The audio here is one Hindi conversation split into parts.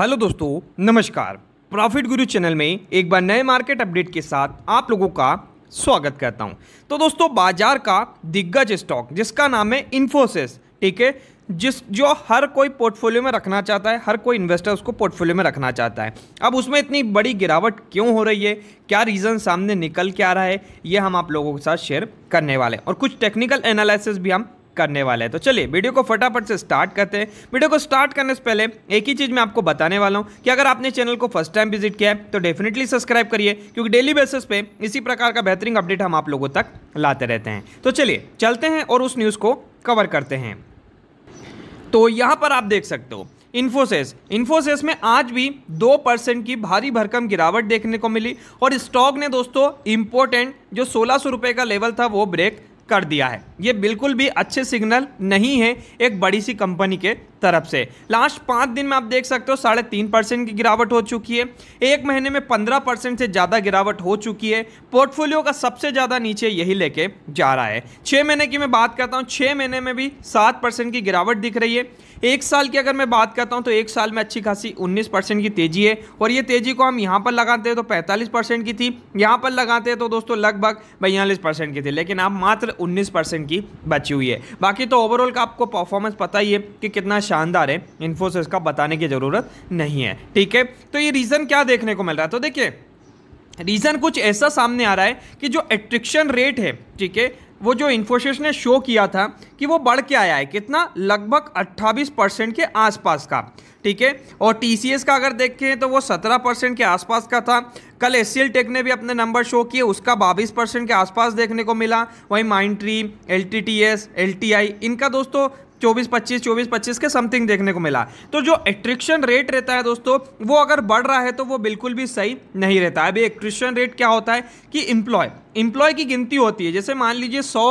हेलो दोस्तों नमस्कार प्रॉफिट गुरु चैनल में एक बार नए मार्केट अपडेट के साथ आप लोगों का स्वागत करता हूं तो दोस्तों बाजार का दिग्गज स्टॉक जिसका नाम है इन्फोसिस ठीक है जिस जो हर कोई पोर्टफोलियो में रखना चाहता है हर कोई इन्वेस्टर उसको पोर्टफोलियो में रखना चाहता है अब उसमें इतनी बड़ी गिरावट क्यों हो रही है क्या रीज़न सामने निकल के आ रहा है ये हम आप लोगों के साथ शेयर करने वाले हैं और कुछ टेक्निकल एनालिसिस भी हम करने वाले हैं तो चलिए वीडियो को फटाफट से स्टार्ट करते हैं वीडियो को स्टार्ट करने से पहले एक ही चीज़ मैं आपको बताने वाला हूं कि अगर आपने चैनल को फर्स्ट टाइम विजिट किया है तो डेफिनेटली सब्सक्राइब करिए क्योंकि डेली बेसिस पे इसी प्रकार का बेहतरीन अपडेट हम आप लोगों तक लाते रहते हैं तो चलिए चलते हैं और उस न्यूज़ को कवर करते हैं तो यहां पर आप देख सकते हो इन्फोसिस इन्फोसिस में आज भी दो परसेंट की भारी भरकम गिरावट देखने को मिली और स्टॉक ने दोस्तों इंपोर्टेंट जो सोलह सौ रुपये का लेवल था वो ब्रेक कर दिया है ये बिल्कुल भी अच्छे सिग्नल नहीं है एक बड़ी सी कंपनी के तरफ से लास्ट पाँच दिन में आप देख सकते हो साढ़े तीन परसेंट की गिरावट हो चुकी है एक महीने में पंद्रह परसेंट से ज़्यादा गिरावट हो चुकी है पोर्टफोलियो का सबसे ज़्यादा नीचे यही लेके जा रहा है छः महीने की मैं बात करता हूँ छः महीने में भी सात परसेंट की गिरावट दिख रही है एक साल की अगर मैं बात करता हूँ तो एक साल में अच्छी खासी उन्नीस परसेंट की तेज़ी है और ये तेज़ी को हम यहाँ पर लगाते हैं तो पैंतालीस परसेंट की थी यहाँ पर लगाते हैं तो दोस्तों लगभग बयालीस परसेंट की थी लेकिन आप मात्र उन्नीस परसेंट की बची हुई है बाकी तो ओवरऑल का आपको परफॉर्मेंस पता ही है कि कितना शानदार है इन्फोसिस का बताने की ज़रूरत नहीं है ठीक है तो ये रीज़न क्या देखने को मिल रहा है तो देखिए रीज़न कुछ ऐसा सामने आ रहा है कि जो एट्रिक्शन रेट है ठीक है वो जो इन्फोसिस ने शो किया था कि वो बढ़ के आया है कितना लगभग 28 परसेंट के आसपास का ठीक है और टी का अगर देखें तो वो 17 परसेंट के आसपास का था कल एस टेक ने भी अपने नंबर शो किए उसका बाईस परसेंट के आसपास देखने को मिला वहीं माइंड ट्री एल टी इनका दोस्तों चौबीस पच्चीस चौबीस पच्चीस के समथिंग देखने को मिला तो जो एट्रिक्शन रेट रहता है दोस्तों वो अगर बढ़ रहा है तो वो बिल्कुल भी सही नहीं रहता है अभी एट्रिक्शन रेट क्या होता है कि इम्प्लॉय इम्प्लॉय की गिनती होती है जैसे मान लीजिए सौ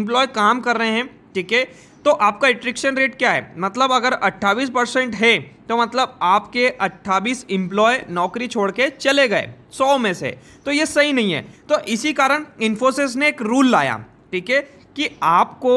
इम्प्लॉय काम कर रहे हैं ठीक है तो आपका एट्रिक्शन रेट क्या है मतलब अगर अट्ठावीस परसेंट है तो मतलब आपके अट्ठावीस इम्प्लॉय नौकरी छोड़ के चले गए सौ में से तो ये सही नहीं है तो इसी कारण इन्फोसिस ने एक रूल लाया ठीक है कि आपको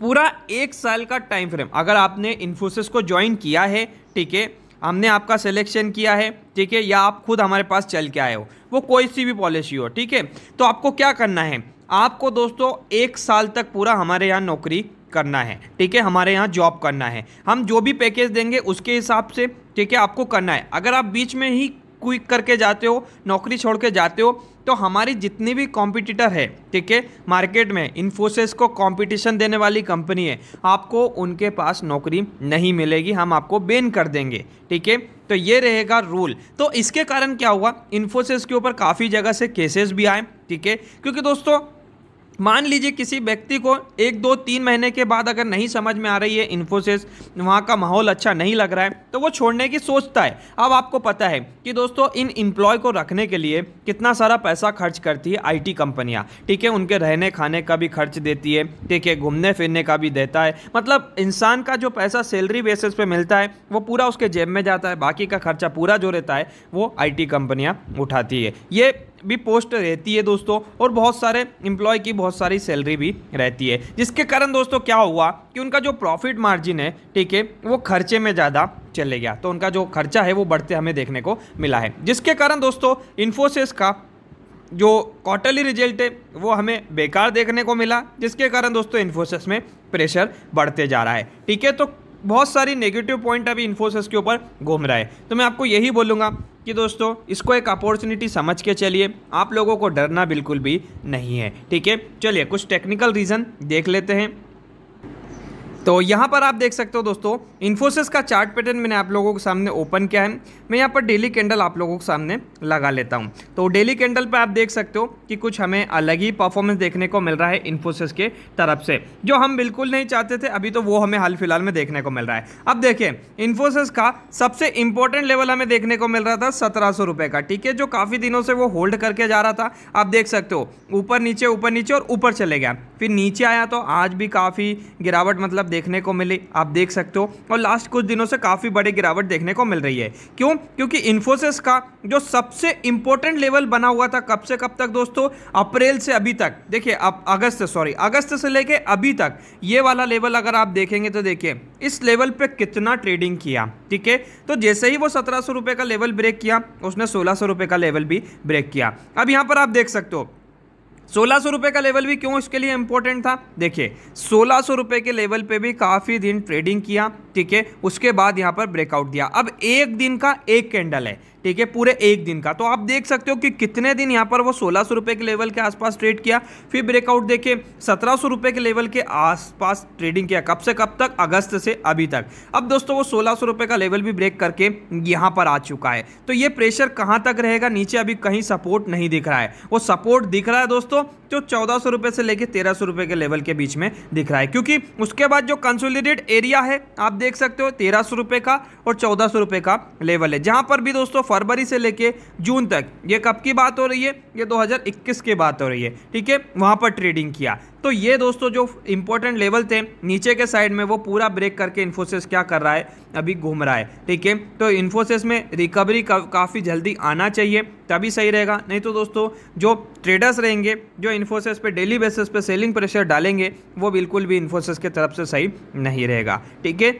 पूरा एक साल का टाइम फ्रेम अगर आपने इन्फोसिस को ज्वाइन किया है ठीक है हमने आपका सिलेक्शन किया है ठीक है या आप खुद हमारे पास चल के आए हो वो कोई सी भी पॉलिसी हो ठीक है तो आपको क्या करना है आपको दोस्तों एक साल तक पूरा हमारे यहाँ नौकरी करना है ठीक है हमारे यहाँ जॉब करना है हम जो भी पैकेज देंगे उसके हिसाब से ठीक है आपको करना है अगर आप बीच में ही क्विक करके जाते हो नौकरी छोड़ के जाते हो तो हमारी जितनी भी कॉम्पिटिटर है ठीक है मार्केट में इन्फोसिस को कॉम्पिटिशन देने वाली कंपनी है आपको उनके पास नौकरी नहीं मिलेगी हम आपको बेन कर देंगे ठीक है तो ये रहेगा रूल तो इसके कारण क्या हुआ इन्फोसिस के ऊपर काफ़ी जगह से केसेस भी आए ठीक है क्योंकि दोस्तों मान लीजिए किसी व्यक्ति को एक दो तीन महीने के बाद अगर नहीं समझ में आ रही है इन्फोसिस वहाँ का माहौल अच्छा नहीं लग रहा है तो वो छोड़ने की सोचता है अब आपको पता है कि दोस्तों इन इम्प्लॉय को रखने के लिए कितना सारा पैसा खर्च करती है आईटी कंपनियाँ ठीक है उनके रहने खाने का भी खर्च देती है ठीक है घूमने फिरने का भी देता है मतलब इंसान का जो पैसा सैलरी बेसिस पर मिलता है वो पूरा उसके जेब में जाता है बाकी का खर्चा पूरा जो रहता है वो आई कंपनियां उठाती है ये भी पोस्ट रहती है दोस्तों और बहुत सारे एम्प्लॉय की बहुत सारी सैलरी भी रहती है जिसके कारण दोस्तों क्या हुआ कि उनका जो प्रॉफिट मार्जिन है ठीक है वो खर्चे में ज़्यादा चले गया तो उनका जो खर्चा है वो बढ़ते हमें देखने को मिला है जिसके कारण दोस्तों इन्फोसिस का जो क्वार्टरली रिजल्ट है वो हमें बेकार देखने को मिला जिसके कारण दोस्तों इन्फोसिस में प्रेशर बढ़ते जा रहा है ठीक है तो बहुत सारी नेगेटिव पॉइंट अभी इन्फोसिस के ऊपर घूम रहा है तो मैं आपको यही बोलूँगा कि दोस्तों इसको एक अपॉर्चुनिटी समझ के चलिए आप लोगों को डरना बिल्कुल भी नहीं है ठीक है चलिए कुछ टेक्निकल रीज़न देख लेते हैं तो यहाँ पर आप देख सकते हो दोस्तों इन्फोसिस का चार्ट पैटर्न मैंने आप लोगों के सामने ओपन किया है मैं यहाँ पर डेली कैंडल आप लोगों के सामने लगा लेता हूँ तो डेली कैंडल पर आप देख सकते हो कि कुछ हमें अलग ही परफॉर्मेंस देखने को मिल रहा है इन्फोसिस के तरफ से जो हम बिल्कुल नहीं चाहते थे अभी तो वो हमें हाल फिलहाल में देखने को मिल रहा है अब देखिए इन्फोसिस का सबसे इंपॉर्टेंट लेवल हमें देखने को मिल रहा था सत्रह रुपये का ठीक है जो काफ़ी दिनों से वो होल्ड करके जा रहा था आप देख सकते हो ऊपर नीचे ऊपर नीचे और ऊपर चले गया फिर नीचे आया तो आज भी काफ़ी गिरावट मतलब देखने को मिली आप देख सकते हो और लास्ट कुछ दिनों से काफ़ी बड़ी गिरावट देखने को मिल रही है क्यों क्योंकि इन्फोसिस का जो सबसे इम्पोर्टेंट लेवल बना हुआ था कब से कब तक दोस्तों अप्रैल से अभी तक देखिए अब अगस्त सॉरी अगस्त से लेके अभी तक ये वाला लेवल अगर आप देखेंगे तो देखिए इस लेवल पे कितना ट्रेडिंग किया ठीक है तो जैसे ही वो सत्रह सौ रुपये का लेवल ब्रेक किया उसने सोलह सौ रुपये का लेवल भी ब्रेक किया अब यहाँ पर आप देख सकते हो सोलह सौ रुपये का लेवल भी क्यों इसके लिए इंपॉर्टेंट था देखिए सोलह सौ रुपये के लेवल पे भी काफ़ी दिन ट्रेडिंग किया ठीक है उसके बाद यहाँ पर ब्रेकआउट दिया अब एक दिन का एक कैंडल है ठीक है पूरे एक दिन का तो आप देख सकते हो कि कितने दिन यहाँ पर वो सोलह सौ के लेवल के आसपास ट्रेड किया फिर ब्रेकआउट देखे सत्रह सौ के लेवल के आसपास ट्रेडिंग किया कब से कब तक अगस्त से अभी तक अब दोस्तों वो सोलह सौ का लेवल भी ब्रेक करके यहाँ पर आ चुका है तो ये प्रेशर कहाँ तक रहेगा नीचे अभी कहीं सपोर्ट नहीं दिख रहा है वो सपोर्ट दिख रहा है दोस्तों तो चौदह सौ से लेकर तेरह सौ के लेवल के बीच में दिख रहा है क्योंकि उसके बाद जो कंसोलिडेट एरिया है आप देख सकते हो तेरह सौ का और चौदह सौ का लेवल है जहाँ पर भी दोस्तों फरवरी से लेके जून तक ये कब की बात हो रही है ये 2021 की बात हो रही है ठीक है वहाँ पर ट्रेडिंग किया तो ये दोस्तों जो इंपॉर्टेंट लेवल थे नीचे के साइड में वो पूरा ब्रेक करके इन्फोसिस क्या कर रहा है अभी घूम रहा है ठीक है तो इन्फोसिस में रिकवरी का, काफ़ी जल्दी आना चाहिए तभी सही रहेगा नहीं तो दोस्तों जो ट्रेडर्स रहेंगे जो इन्फोसिस पे डेली बेसिस पे सेलिंग प्रेशर डालेंगे वो बिल्कुल भी इन्फोसिस के तरफ से सही नहीं रहेगा ठीक है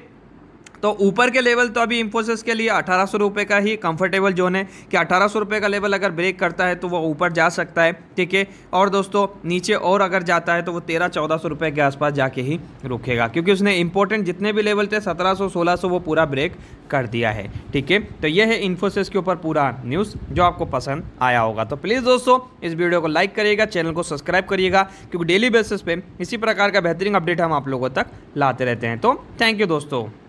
तो ऊपर के लेवल तो अभी इन्फोसिस के लिए अठारह सौ का ही कंफर्टेबल जोन है कि अठारह सौ का लेवल अगर ब्रेक करता है तो वो ऊपर जा सकता है ठीक है और दोस्तों नीचे और अगर जाता है तो वो तेरह चौदह सौ के आसपास जाके ही रुकेगा क्योंकि उसने इंपॉर्टेंट जितने भी लेवल थे सत्रह सौ सोलह सौ वो पूरा ब्रेक कर दिया है ठीक है तो यह है इन्फोसिस के ऊपर पूरा न्यूज़ जो आपको पसंद आया होगा तो प्लीज़ दोस्तों इस वीडियो को लाइक करिएगा चैनल को सब्सक्राइब करिएगा क्योंकि डेली बेसिस पर इसी प्रकार का बेहतरीन अपडेट हम आप लोगों तक लाते रहते हैं तो थैंक यू दोस्तों